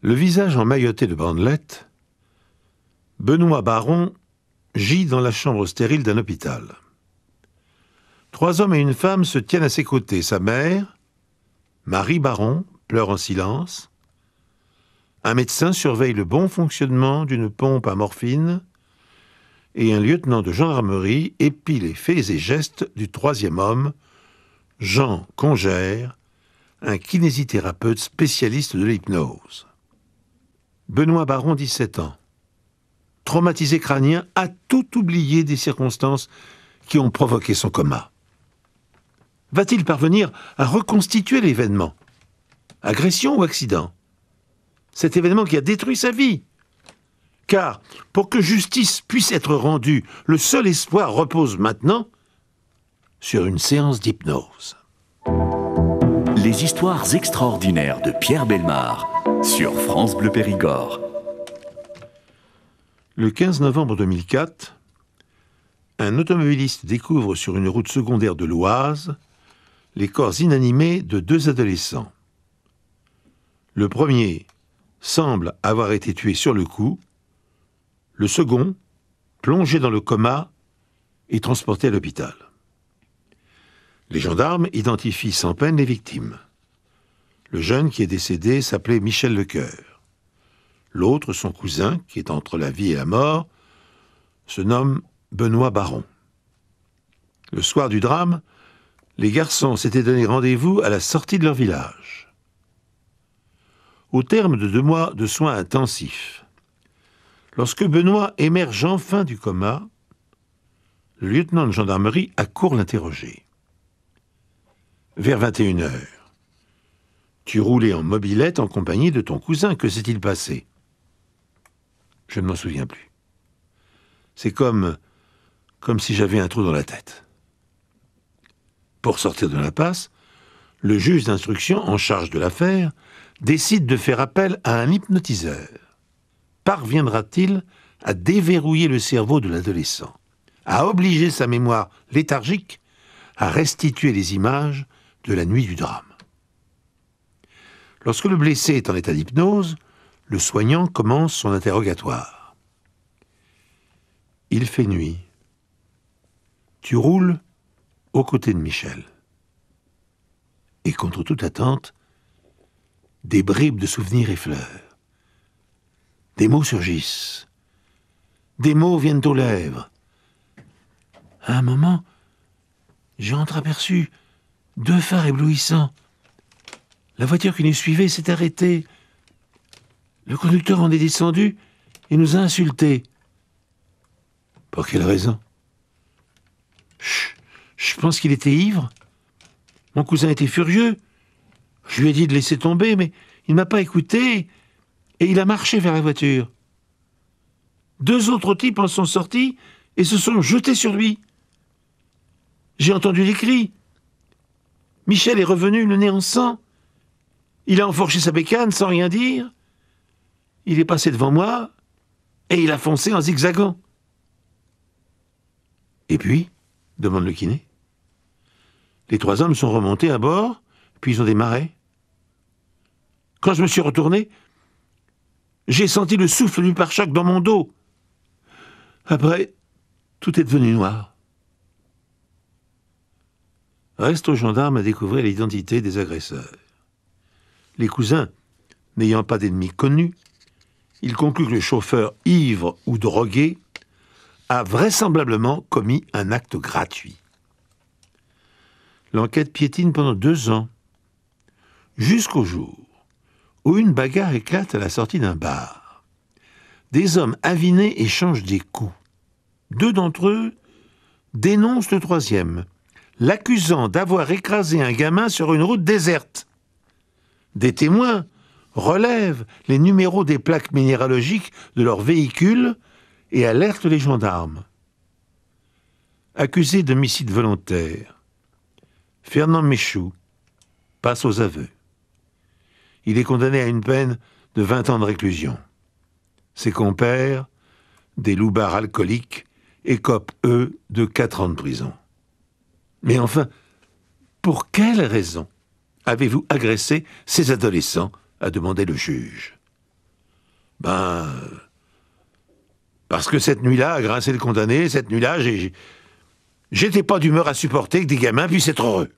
le visage emmailloté de bandelettes, Benoît Baron gît dans la chambre stérile d'un hôpital. Trois hommes et une femme se tiennent à ses côtés. Sa mère, Marie Baron, pleure en silence. Un médecin surveille le bon fonctionnement d'une pompe à morphine et un lieutenant de gendarmerie épie les faits et gestes du troisième homme, Jean Congère, un kinésithérapeute spécialiste de l'hypnose. Benoît Baron, 17 ans. Traumatisé crânien, a tout oublié des circonstances qui ont provoqué son coma. Va-t-il parvenir à reconstituer l'événement Agression ou accident Cet événement qui a détruit sa vie Car, pour que justice puisse être rendue, le seul espoir repose maintenant sur une séance d'hypnose les histoires extraordinaires de Pierre Belmar sur France Bleu Périgord. Le 15 novembre 2004, un automobiliste découvre sur une route secondaire de l'Oise les corps inanimés de deux adolescents. Le premier semble avoir été tué sur le coup, le second, plongé dans le coma, et transporté à l'hôpital. Les gendarmes identifient sans peine les victimes. Le jeune qui est décédé s'appelait Michel Lecoeur. L'autre, son cousin, qui est entre la vie et la mort, se nomme Benoît Baron. Le soir du drame, les garçons s'étaient donné rendez-vous à la sortie de leur village. Au terme de deux mois de soins intensifs, lorsque Benoît émerge enfin du coma, le lieutenant de gendarmerie accourt l'interroger vers 21h. Tu roulais en mobilette en compagnie de ton cousin. Que s'est-il passé Je ne m'en souviens plus. C'est comme. comme si j'avais un trou dans la tête. Pour sortir de l'impasse, le juge d'instruction en charge de l'affaire décide de faire appel à un hypnotiseur. Parviendra-t-il à déverrouiller le cerveau de l'adolescent, à obliger sa mémoire léthargique à restituer les images de la nuit du drame. Lorsque le blessé est en état d'hypnose, le soignant commence son interrogatoire. Il fait nuit. Tu roules aux côtés de Michel. Et contre toute attente, des bribes de souvenirs effleurent. Des mots surgissent. Des mots viennent aux lèvres. À un moment, j'ai entreaperçu deux phares éblouissants. La voiture qui nous suivait s'est arrêtée. Le conducteur en est descendu et nous a insultés. Pour quelle raison je pense qu'il était ivre. Mon cousin était furieux. Je lui ai dit de laisser tomber, mais il ne m'a pas écouté et il a marché vers la voiture. Deux autres types en sont sortis et se sont jetés sur lui. J'ai entendu des cris. Michel est revenu le nez en sang. Il a enforché sa bécane sans rien dire. Il est passé devant moi et il a foncé en zigzagant. Et puis demande le kiné. Les trois hommes sont remontés à bord, puis ils ont démarré. Quand je me suis retourné, j'ai senti le souffle du pare-choc dans mon dos. Après, tout est devenu noir reste aux gendarmes à découvrir l'identité des agresseurs. Les cousins, n'ayant pas d'ennemis connus, ils concluent que le chauffeur ivre ou drogué a vraisemblablement commis un acte gratuit. L'enquête piétine pendant deux ans, jusqu'au jour où une bagarre éclate à la sortie d'un bar. Des hommes avinés échangent des coups. Deux d'entre eux dénoncent le troisième, l'accusant d'avoir écrasé un gamin sur une route déserte. Des témoins relèvent les numéros des plaques minéralogiques de leur véhicule et alertent les gendarmes. Accusé d'homicide volontaire, Fernand Méchou passe aux aveux. Il est condamné à une peine de 20 ans de réclusion. Ses compères, des loupards alcooliques, écopent, eux, de 4 ans de prison. Mais enfin, pour quelle raison avez-vous agressé ces adolescents a demandé le juge. Ben. Parce que cette nuit-là, à le condamné, cette nuit-là, J'étais pas d'humeur à supporter que des gamins puissent être heureux.